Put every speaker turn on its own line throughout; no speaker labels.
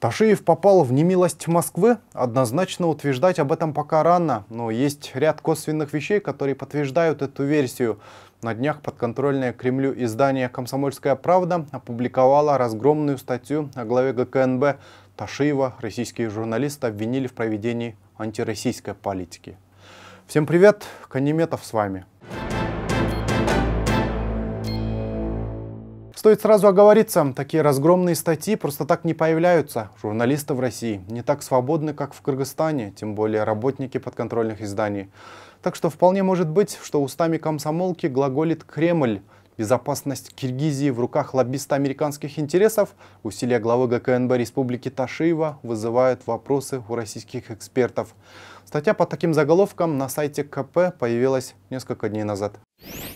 Ташиев попал в немилость Москвы, однозначно утверждать об этом пока рано, но есть ряд косвенных вещей, которые подтверждают эту версию. На днях подконтрольное Кремлю издание «Комсомольская правда» опубликовало разгромную статью о главе ГКНБ Ташиева. Российские журналисты обвинили в проведении антироссийской политики. Всем привет, Канеметов с вами. Стоит сразу оговориться, такие разгромные статьи просто так не появляются. Журналисты в России не так свободны, как в Кыргызстане, тем более работники подконтрольных изданий. Так что вполне может быть, что устами комсомолки глаголит Кремль. Безопасность Киргизии в руках лоббиста американских интересов, усилия главы ГКНБ Республики Ташиева вызывают вопросы у российских экспертов. Статья под таким заголовком на сайте КП появилась несколько дней назад.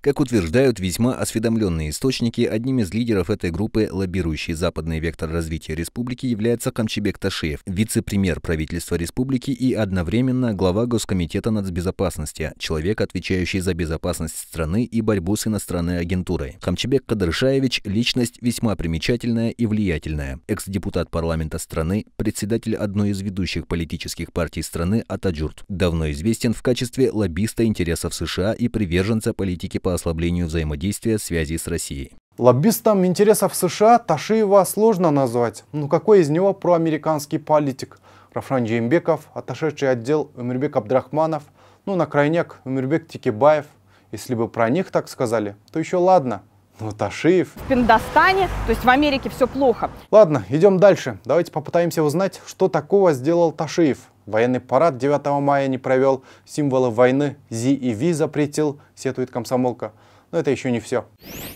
Как утверждают весьма осведомленные источники, одним из лидеров этой группы, лоббирующий западный вектор развития республики, является Камчебек Ташиев, вице-премьер правительства республики и одновременно глава Госкомитета нацбезопасности, человек, отвечающий за безопасность страны и борьбу с иностранной агентурой. Камчебек Кадыршаевич – личность весьма примечательная и влиятельная. Экс-депутат парламента страны, председатель одной из ведущих политических партий страны Атаджурт. Давно известен в качестве лоббиста интересов США и приверженца политики по ослаблению взаимодействия связи с
Россией. Лоббистом интересов США Ташиева сложно назвать, но ну, какой из него проамериканский политик? Рафран Джеймбеков, отошедший отдел Умирбек Абдрахманов, ну на крайняк Умирбек Тикибаев. Если бы про них так сказали, то еще ладно. Ну, Ташиев. В Пиндостане, то есть в Америке все плохо. Ладно, идем дальше. Давайте попытаемся узнать, что такого сделал Ташиев. Военный парад 9 мая не провел, символы войны ЗИ и Ви запретил, сетует комсомолка. Но это еще не все.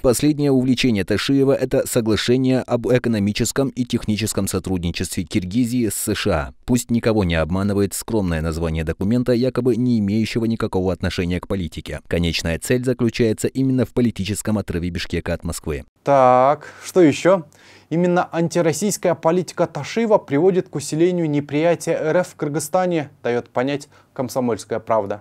Последнее увлечение Ташиева – это соглашение об экономическом и техническом сотрудничестве Киргизии с США. Пусть никого не обманывает скромное название документа, якобы не имеющего никакого отношения к политике. Конечная цель заключается именно в политическом отрыве Бишкека от Москвы.
Так, что еще? Именно антироссийская политика Ташива приводит к усилению неприятия РФ в Кыргызстане, дает понять комсомольская правда.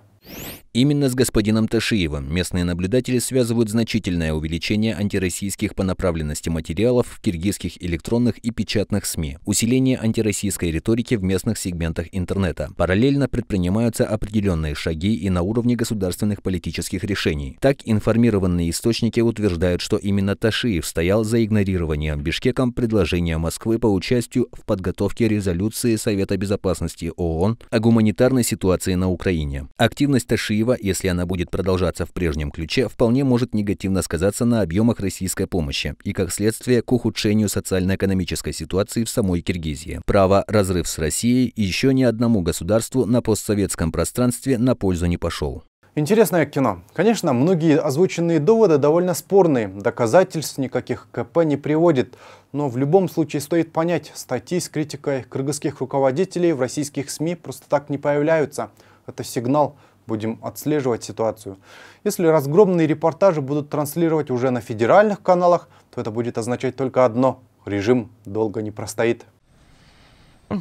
Именно с господином Ташиевым местные наблюдатели связывают значительное увеличение антироссийских по направленности материалов в киргизских электронных и печатных СМИ, усиление антироссийской риторики в местных сегментах интернета. Параллельно предпринимаются определенные шаги и на уровне государственных политических решений. Так, информированные источники утверждают, что именно Ташиев стоял за игнорированием Бишкеком предложения Москвы по участию в подготовке резолюции Совета Безопасности ООН о гуманитарной ситуации на Украине. Активность Активность Ташиева, если она будет продолжаться в прежнем ключе, вполне может негативно сказаться на объемах российской помощи и, как следствие, к ухудшению социально-экономической ситуации в самой Киргизии. Право «разрыв с Россией» еще ни одному государству на постсоветском пространстве на пользу не пошел.
Интересное кино. Конечно, многие озвученные доводы довольно спорные, доказательств никаких КП не приводит, но в любом случае стоит понять, статьи с критикой кыргызских руководителей в российских СМИ просто так не появляются. Это сигнал – будем отслеживать ситуацию. Если разгромные репортажи будут транслировать уже на федеральных каналах, то это будет означать только одно – режим долго не простоит.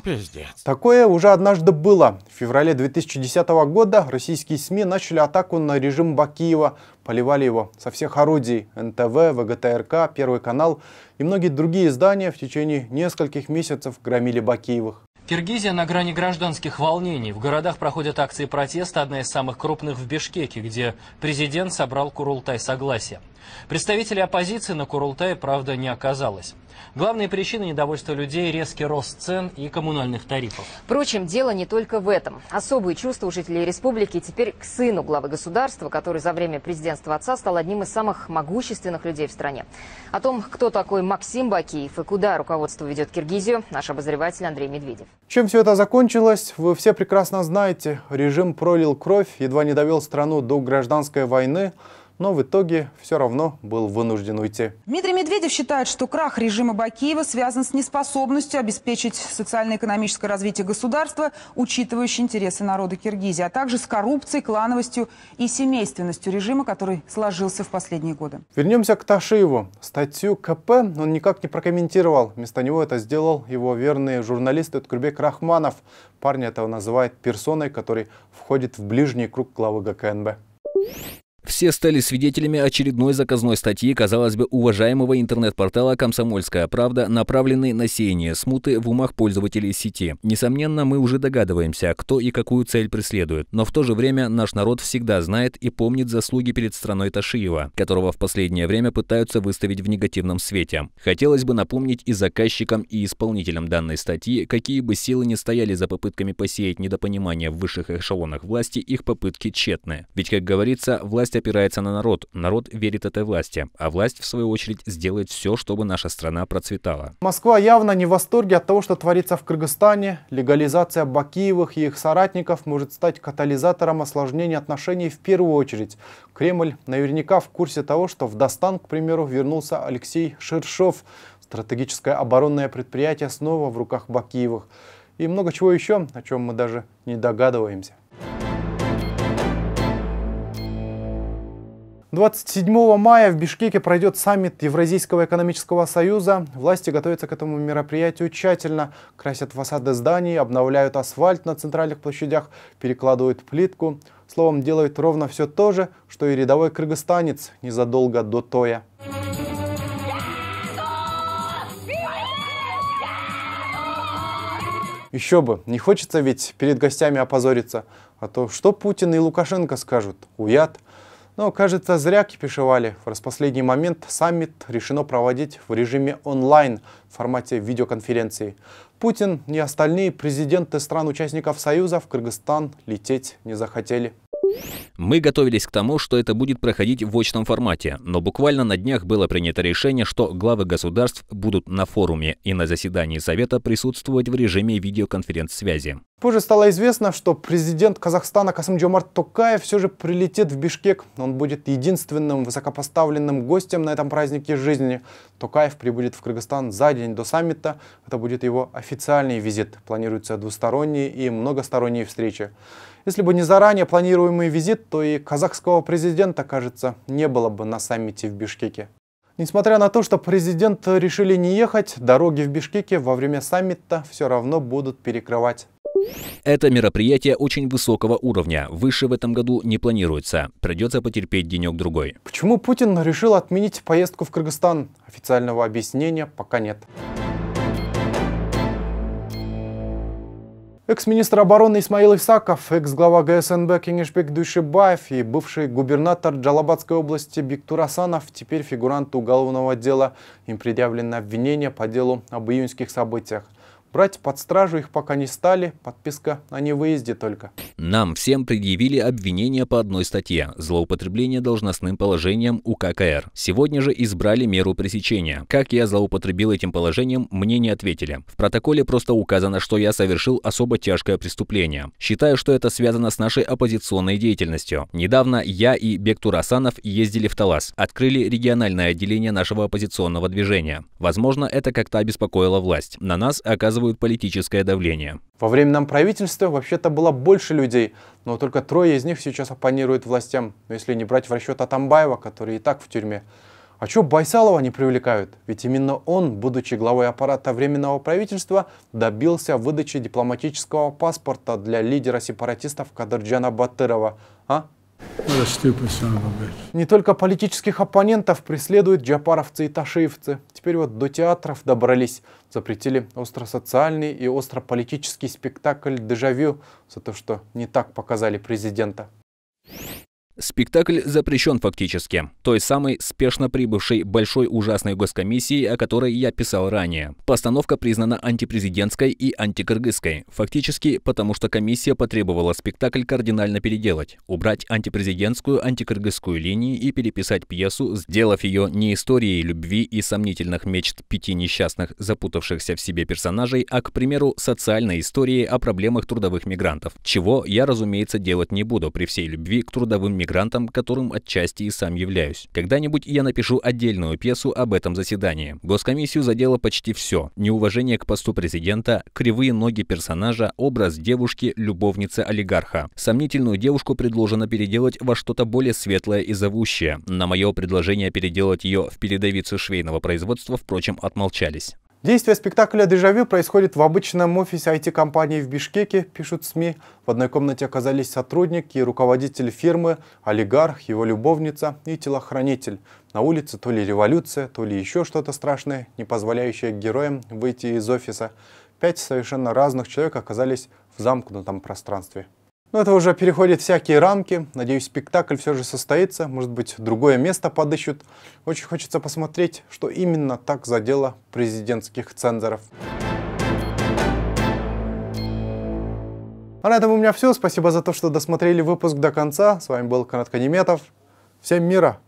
Пиздец. Такое уже однажды было. В феврале 2010 года российские СМИ начали атаку на режим Бакиева, поливали его со всех орудий – НТВ, ВГТРК, Первый канал и многие другие издания в течение нескольких месяцев громили Бакиевых.
Киргизия на грани гражданских волнений. В городах проходят акции протеста, одна из самых крупных в Бишкеке, где президент собрал Курултай согласия. Представителей оппозиции на Курултае, правда, не оказалось. Главные причины недовольства людей – резкий рост цен и коммунальных тарифов.
Впрочем, дело не только в этом. Особые чувства у жителей республики теперь к сыну главы государства, который за время президентства отца стал одним из самых могущественных людей в стране. О том, кто такой Максим Бакиев и куда руководство ведет Киргизию, наш обозреватель Андрей Медведев. Чем все это закончилось, вы все прекрасно знаете. Режим пролил кровь, едва не довел страну до гражданской войны – но в итоге все равно был вынужден уйти.
Дмитрий Медведев считает, что крах режима Бакиева связан с неспособностью обеспечить социально-экономическое развитие государства, учитывающее интересы народа Киргизии, а также с коррупцией, клановостью и семейственностью режима, который сложился в последние годы.
Вернемся к Ташиеву. Статью КП он никак не прокомментировал. Вместо него это сделал его верный журналист Эткурбек Рахманов. Парня этого называет персоной, который входит в ближний круг главы ГКНБ.
Все стали свидетелями очередной заказной статьи, казалось бы, уважаемого интернет-портала «Комсомольская правда», направленной на сеяние смуты в умах пользователей сети. Несомненно, мы уже догадываемся, кто и какую цель преследует. Но в то же время наш народ всегда знает и помнит заслуги перед страной Ташиева, которого в последнее время пытаются выставить в негативном свете. Хотелось бы напомнить и заказчикам, и исполнителям данной статьи, какие бы силы не стояли за попытками посеять недопонимание в высших эшелонах власти, их попытки тщетны. Ведь, как говорится, власть опирается на народ, народ верит этой власти, а власть, в свою очередь, сделает все, чтобы наша страна процветала.
Москва явно не в восторге от того, что творится в Кыргызстане. Легализация Бакиевых и их соратников может стать катализатором осложнения отношений в первую очередь. Кремль наверняка в курсе того, что в Дастан, к примеру, вернулся Алексей Шершов. Стратегическое оборонное предприятие снова в руках Бакиевых. И много чего еще, о чем мы даже не догадываемся. 27 мая в Бишкеке пройдет саммит Евразийского экономического союза. Власти готовятся к этому мероприятию тщательно. Красят фасады зданий, обновляют асфальт на центральных площадях, перекладывают плитку. Словом, делают ровно все то же, что и рядовой кыргызстанец незадолго до Тоя. Еще бы, не хочется ведь перед гостями опозориться. А то что Путин и Лукашенко скажут? Уят – но, кажется, зря кипишевали. В распоследний момент саммит решено проводить в режиме онлайн в формате видеоконференции. Путин и остальные президенты стран-участников Союза в Кыргызстан лететь не захотели.
Мы готовились к тому, что это будет проходить в очном формате, но буквально на днях было принято решение, что главы государств будут на форуме и на заседании Совета присутствовать в режиме видеоконференц-связи.
Позже стало известно, что президент Казахстана касым Касымджомарт Токаев все же прилетит в Бишкек. Он будет единственным высокопоставленным гостем на этом празднике жизни. Токаев прибудет в Кыргызстан за день до саммита. Это будет его официальный визит. Планируются двусторонние и многосторонние встречи. Если бы не заранее планируемый визит, то и казахского президента, кажется, не было бы на саммите в Бишкеке. Несмотря на то, что президент решили не ехать, дороги в Бишкеке во время саммита все равно будут перекрывать. Это мероприятие очень высокого уровня.
Выше в этом году не планируется. Придется потерпеть денек-другой.
Почему Путин решил отменить поездку в Кыргызстан? Официального объяснения пока нет. Экс-министр обороны Исмаил Исаков, экс-глава ГСНБ Кенешбек Душибаев и бывший губернатор Джалабадской области Биктур Асанов теперь фигурант уголовного дела. Им предъявлено обвинение по делу об июньских событиях. Брать под стражу их пока не стали, подписка на невыезде только.
Нам всем предъявили обвинение по одной статье – злоупотребление должностным положением у ККР. Сегодня же избрали меру пресечения. Как я злоупотребил этим положением, мне не ответили. В протоколе просто указано, что я совершил особо тяжкое преступление. Считаю, что это связано с нашей оппозиционной деятельностью. Недавно я и Бектур Асанов ездили в Талас, открыли региональное отделение нашего оппозиционного движения. Возможно, это как-то обеспокоило власть. На нас оказывается оказывают
политическое давление. Во временном правительстве вообще-то было больше людей, но только трое из них сейчас оппонируют властям, ну, если не брать в расчет Атамбаева, который и так в тюрьме. А что Байсалова не привлекают? Ведь именно он, будучи главой аппарата Временного правительства, добился выдачи дипломатического паспорта для лидера сепаратистов Кадырджана Батырова. А? Ну, не только политических оппонентов преследуют джапаровцы и ташиевцы. Теперь вот до театров добрались. Запретили остросоциальный и острополитический спектакль «Дежавю» за то, что не так показали президента.
Спектакль запрещен фактически, той самой спешно прибывшей большой ужасной госкомиссии, о которой я писал ранее. Постановка признана антипрезидентской и антикыргызской, фактически потому что комиссия потребовала спектакль кардинально переделать, убрать антипрезидентскую, антикыргызскую линии и переписать пьесу, сделав ее не историей любви и сомнительных мечт пяти несчастных, запутавшихся в себе персонажей, а, к примеру, социальной историей о проблемах трудовых мигрантов, чего я, разумеется, делать не буду при всей любви к трудовым мигрантам мигрантом, которым отчасти и сам являюсь. Когда-нибудь я напишу отдельную пьесу об этом заседании. Госкомиссию задело почти все. Неуважение к посту президента, кривые ноги персонажа, образ девушки, любовницы олигарха. Сомнительную девушку предложено переделать во что-то более светлое и зовущее. На мое предложение переделать ее в передовицу швейного производства, впрочем, отмолчались.
Действие спектакля «Дежавю» происходит в обычном офисе IT-компании в Бишкеке, пишут СМИ. В одной комнате оказались сотрудники и руководитель фирмы, олигарх, его любовница и телохранитель. На улице то ли революция, то ли еще что-то страшное, не позволяющее героям выйти из офиса. Пять совершенно разных человек оказались в замкнутом пространстве. Но это уже переходит всякие рамки. Надеюсь, спектакль все же состоится. Может быть, другое место подыщут. Очень хочется посмотреть, что именно так задело президентских цензоров. А на этом у меня все. Спасибо за то, что досмотрели выпуск до конца. С вами был Канат Канеметов. Всем мира!